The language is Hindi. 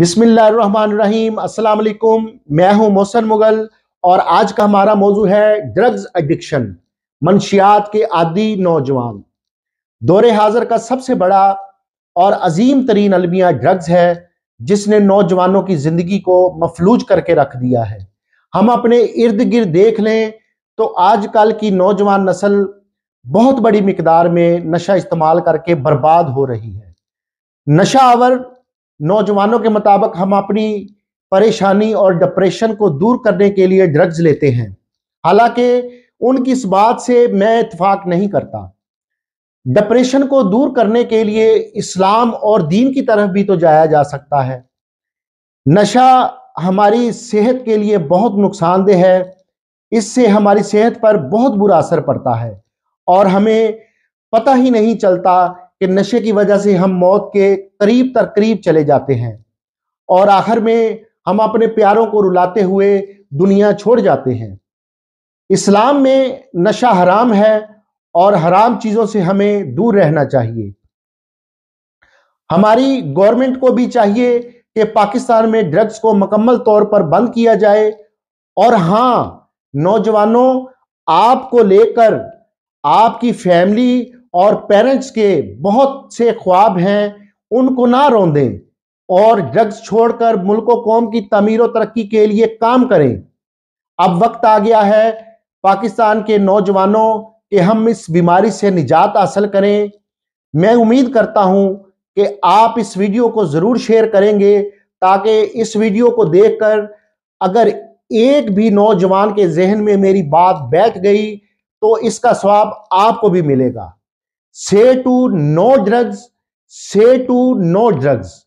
बिस्मिल्लाम अस्सलाम मैं हूं मोहसन मुगल और आज का हमारा मौजू है ड्रग्स एडिक्शन मनशियात के आदि नौजवान दौरे हाजर का सबसे बड़ा और अजीम तरीन अलमिया ड्रग्स है जिसने नौजवानों की ज़िंदगी को मफलूज करके रख दिया है हम अपने इर्द गिर्द देख लें तो आजकल की नौजवान नस्ल बहुत बड़ी मकदार में नशा इस्तेमाल करके बर्बाद हो रही है नशा आवर नौजवानों के मुताबिक हम अपनी परेशानी और डिप्रेशन को दूर करने के लिए ड्रग्स लेते हैं हालांकि उनकी इस बात से मैं इतफाक नहीं करता डिप्रेशन को दूर करने के लिए इस्लाम और दीन की तरफ भी तो जाया जा सकता है नशा हमारी सेहत के लिए बहुत नुकसानदेह है इससे हमारी सेहत पर बहुत बुरा असर पड़ता है और हमें पता ही नहीं चलता कि नशे की वजह से हम मौत के करीब तर करीब चले जाते हैं और आखिर में हम अपने प्यारों को रुलाते हुए दुनिया छोड़ जाते हैं इस्लाम में नशा हराम है और हराम चीज़ों से हमें दूर रहना चाहिए हमारी गवर्नमेंट को भी चाहिए कि पाकिस्तान में ड्रग्स को मुकम्मल तौर पर बंद किया जाए और हाँ नौजवानों आपको लेकर आपकी फैमिली और पेरेंट्स के बहुत से ख्वाब हैं उनको ना रोंदें और ड्रग्स छोड़कर मुल्क कौम की तमीर तरक्की के लिए काम करें अब वक्त आ गया है पाकिस्तान के नौजवानों के हम इस बीमारी से निजात हासिल करें मैं उम्मीद करता हूं कि आप इस वीडियो को ज़रूर शेयर करेंगे ताकि इस वीडियो को देखकर अगर एक भी नौजवान के जहन में मेरी बात बैठ गई तो इसका स्वाब आपको भी मिलेगा say to no drugs say to no drugs